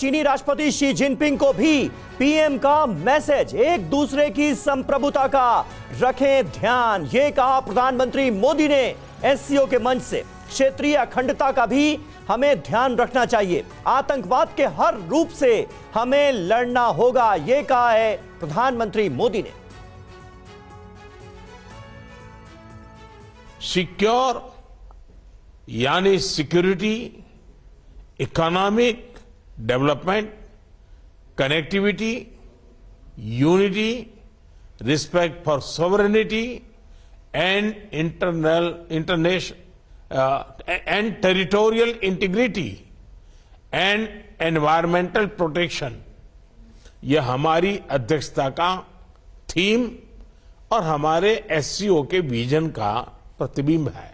चीनी राष्ट्रपति Xi Jinping को भी पीएम का मैसेज एक दूसरे की संप्रभुता का रखें ध्यान ये कहा प्रधानमंत्री मोदी ने एससीओ के मंच से क्षेत्रीय अखंडता का भी हमें ध्यान रखना चाहिए आतंकवाद के हर रूप से हमें लड़ना होगा ये कहा है प्रधानमंत्री मोदी ने सिक्योर यानी security economic development connectivity unity respect for sovereignty and internal international and territorial integrity and environmental protection यह हमारी अध्यक्षता का थीम और हमारे एससीओ के विजन का प्रतिबिंब है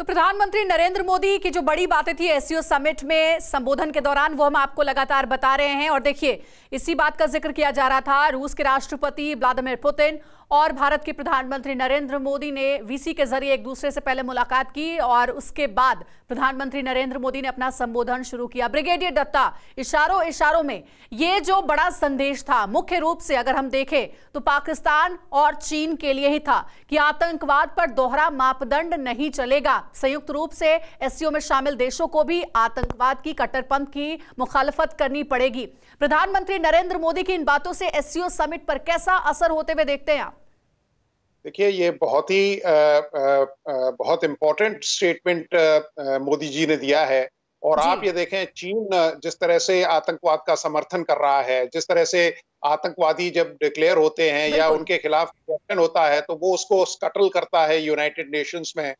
तो प्रधानमंत्री नरेंद्र मोदी की जो बड़ी बातें थी एस समिट में संबोधन के दौरान वो हम आपको लगातार बता रहे हैं और देखिए इसी बात का जिक्र किया जा रहा था रूस के राष्ट्रपति व्लादिमिर पुतिन और भारत के प्रधानमंत्री नरेंद्र मोदी ने वीसी के जरिए एक दूसरे से पहले मुलाकात की और उसके बाद प्रधानमंत्री नरेंद्र मोदी ने अपना संबोधन शुरू किया ब्रिगेडियर दत्ता इशारों इशारों में ये जो बड़ा संदेश था मुख्य रूप से अगर हम देखें तो पाकिस्तान और चीन के लिए ही था कि आतंकवाद पर दोहरा मापदंड नहीं चलेगा संयुक्त रूप से एससीओ में शामिल देशों को भी आतंकवाद की कट्टरपंथ की मुखालफत करनी पड़ेगी प्रधानमंत्री नरेंद्र मोदी की इन बातों से एससीओ समिट पर कैसा असर होते हुए देखते हैं आप देखिए ये बहुत ही आ, आ, आ, बहुत इम्पोर्टेंट स्टेटमेंट मोदी जी ने दिया है और आप ये देखें चीन जिस तरह से आतंकवाद का समर्थन कर रहा है जिस तरह से आतंकवादी जब डिक्लेयर होते हैं या उनके खिलाफ एक्शन होता है तो वो उसको स्कटल करता है यूनाइटेड नेशंस में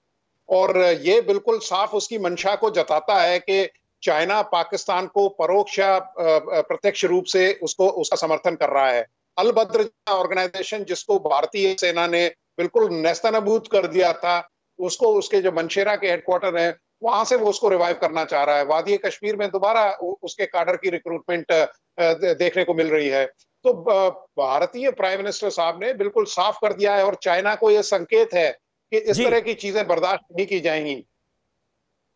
और ये बिल्कुल साफ उसकी मंशा को जताता है कि चाइना पाकिस्तान को परोक्ष या प्रत्यक्ष रूप से उसको उसका समर्थन कर रहा है अलभद्र ऑर्गेनाइजेशन जिसको भारतीय सेना ने बिल्कुल नेस्तनाबूद कर दिया था उसको उसके जो मंशेरा के हेडक्वार्टर है वहां से वो उसको रिवाइव करना चाह रहा है वादी कश्मीर में दोबारा उसके काडर की रिक्रूटमेंट देखने को मिल रही है तो भारतीय प्राइम मिनिस्टर साहब ने बिल्कुल साफ कर दिया है और चाइना को यह संकेत है कि इस तरह की चीजें बर्दाश्त नहीं की जाएंगी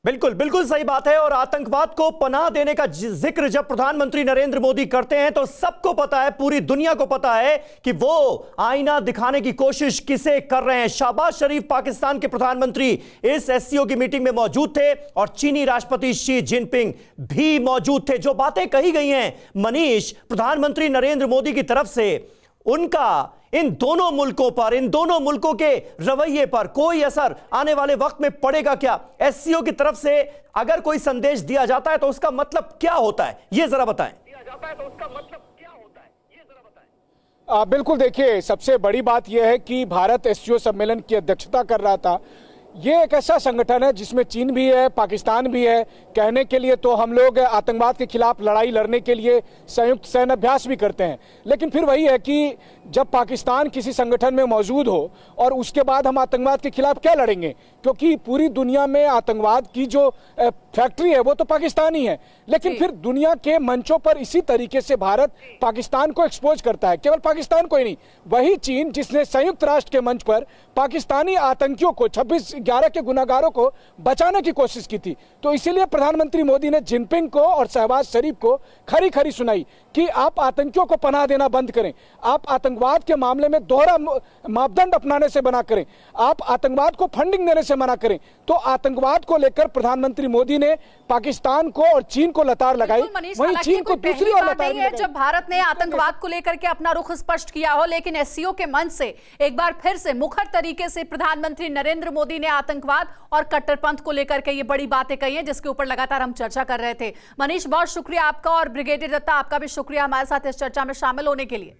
बिल्कुल बिल्कुल सही बात है और आतंकवाद को पनाह देने का जिक्र जब प्रधानमंत्री नरेंद्र मोदी करते हैं तो सबको पता है पूरी दुनिया को पता है कि वो आईना दिखाने की कोशिश किसे कर रहे हैं शाहबाज शरीफ पाकिस्तान के प्रधानमंत्री इस एस की मीटिंग में मौजूद थे और चीनी राष्ट्रपति शी जिनपिंग भी मौजूद थे जो बातें कही गई हैं मनीष प्रधानमंत्री नरेंद्र मोदी की तरफ से उनका इन दोनों मुल्कों पर इन दोनों मुल्कों के रवैये पर कोई असर आने वाले वक्त में पड़ेगा क्या ओ की तरफ से अगर कोई संदेश दिया जाता है तो उसका मतलब क्या होता है ये जरा बताएं तो उसका मतलब बिल्कुल देखिए सबसे बड़ी बात यह है कि भारत एस सम्मेलन की अध्यक्षता कर रहा था ये एक ऐसा संगठन है जिसमें चीन भी है पाकिस्तान भी है कहने के लिए तो हम लोग आतंकवाद के खिलाफ लड़ाई लड़ने के लिए संयुक्त सैन्य अभ्यास भी करते हैं लेकिन फिर वही है कि जब पाकिस्तान किसी संगठन में मौजूद हो और उसके बाद हम आतंकवाद के खिलाफ क्या लड़ेंगे क्योंकि पूरी दुनिया में आतंकवाद की जो फैक्ट्री है वो तो पाकिस्तान ही है लेकिन फिर दुनिया के मंचों पर इसी तरीके से भारत पाकिस्तान को एक्सपोज करता है केवल पाकिस्तान को ही नहीं वही चीन जिसने संयुक्त राष्ट्र के मंच पर पाकिस्तानी आतंकियों को छब्बीस ग्यारह के गुनागारों को बचाने की कोशिश की थी तो इसीलिए प्रधानमंत्री मोदी ने जिनपिंग को और शहबाज शरीफ को खरी खरी सुनाई कि आप आतंकियों को पनाह देना बंद करें आप आतंकवाद के मामले में दोहरा मापदंड अपनाने से मना करें आप आतंकवाद को फंडिंग देने से मना करें तो आतंकवाद को लेकर प्रधानमंत्री मोदी ने पाकिस्तान को और चीन को लतार लगाई वही चीन को दूसरी और लतार लगाई जब भारत ने आतंकवाद को लेकर के अपना रुख स्पष्ट किया हो लेकिन एस के मंच से एक बार फिर से मुखर तरीके से प्रधानमंत्री नरेंद्र मोदी ने आतंकवाद और कट्टरपंथ को लेकर के ये बड़ी बातें कही है जिसके ऊपर लगातार हम चर्चा कर रहे थे मनीष बहुत शुक्रिया आपका और ब्रिगेडियर दत्ता आपका भी शुक्रिया हमारे साथ इस चर्चा में शामिल होने के लिए